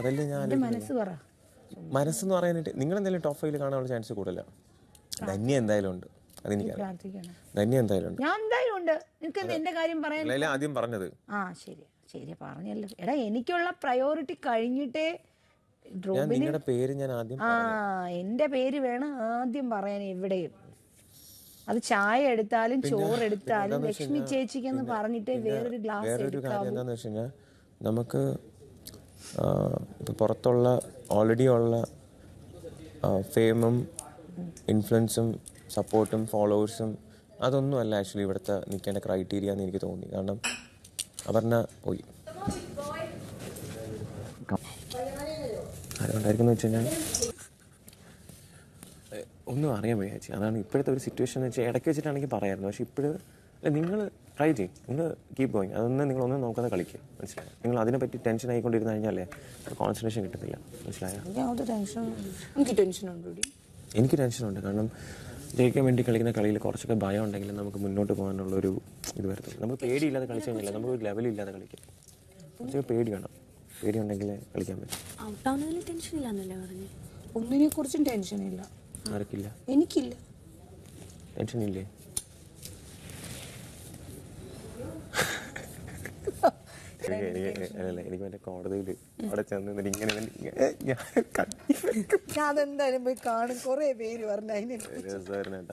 അതല്ലേ ഞാൻ മനസ്സ് പറ മനസ്സെന്ന് പറയാനായിട്ട് നിങ്ങൾ എന്തായാലും ടോപ്പ് ഫൈവിൽ കാണാനുള്ള ചാൻസ് കൂടുതല ധന്യ എന്തായാലും ഉണ്ട് ധന്യ എന്തായാലും ഞാൻ എന്തായാലും ഉണ്ട് നിനക്ക് എന്റെ കാര്യം പറയാൻ ആദ്യം പറഞ്ഞത് ആ ശരി ശരി പറഞ്ഞല്ലോ എടാ എനിക്കുള്ള പ്രയോറിറ്റി കഴിഞ്ഞിട്ടേ ഞാൻ നിങ്ങളുടെ പേര് ഞാൻ ആദ്യം ആ എന്റെ പേര് വേണം ആദ്യം പറയാൻ എവിടെയും അത് ചായ എടുത്താലും ചോറ് എടുത്താലും ലക്ഷ്മി ചേച്ചിക്കെന്ന് പറഞ്ഞിട്ട് വേറൊരു ഗ്ലാസ് വേറൊരു കാര്യം എന്താണെന്ന് നമുക്ക് ഇത് പുറത്തുള്ള ഓൾറെഡി ഉള്ള ഫെയിമും ഇൻഫ്ലുവൻസും സപ്പോർട്ടും ഫോളോവേഴ്സും അതൊന്നും അല്ല ആക്ച്വലി ഇവിടുത്തെ നിൽക്കേണ്ട ക്രൈറ്റീരിയ എന്ന് എനിക്ക് തോന്നി കാരണം അപർണ പോയി ആരുണ്ടായിരിക്കുന്നു വെച്ച് കഴിഞ്ഞാൽ ഒന്നും അറിയാൻ വയ്യാച്ചി അതാണ് ഇപ്പോഴത്തെ ഒരു സിറ്റുവേഷൻ എന്ന് വെച്ചാൽ ഇടയ്ക്ക് വെച്ചിട്ടാണെങ്കിൽ പറയായിരുന്നു പക്ഷെ ഇപ്പോഴും നിങ്ങൾ ട്രൈ ചെയ്യും നിങ്ങൾ കീപ്പ് ഗോയിങ് അതൊന്നും നിങ്ങളൊന്നും നോക്കാതെ കളിക്കുക മനസ്സിലായോ നിങ്ങൾ അതിനെപ്പറ്റി ടെൻഷൻ ആയിക്കൊണ്ടിരുന്ന് കഴിഞ്ഞാലേ കോൺസെൻട്രേഷൻ കിട്ടത്തില്ല മനസ്സിലായോ എനിക്ക് ടെൻഷനുണ്ട് കാരണം ജയിക്കാൻ വേണ്ടി കളിക്കുന്ന കളിയിൽ കുറച്ചൊക്കെ ഭയം ഉണ്ടെങ്കിൽ നമുക്ക് മുന്നോട്ട് പോകാനുള്ള ഒരു ഇത് വരത്തില്ല നമുക്ക് പേടിയില്ലാതെ കളിച്ചു കഴിഞ്ഞാൽ നമുക്ക് ഒരു ലെവലില്ലാതെ കളിക്കാം കുറച്ചൊക്കെ പേടി വേണം പേടി ഉണ്ടെങ്കിൽ കളിക്കാൻ പറ്റും ടെൻഷൻ ഒന്നിനെ കുറിച്ചും ടെൻഷൻ ഇല്ല ആർക്കില്ല എനിക്കില്ല ടെൻഷൻ ഇല്ലേ എനിക്ക് എനിക്ക് അല്ല എനിക്ക് കോടതിയിൽ അവിടെ ചെന്ന് നിന്നിട്ട് ഇങ്ങനെ ഞാൻ അതെന്തായാലും പോയി കാണും കുറേ പേര് പറഞ്ഞു അതിനെ രസമായിരുന്നു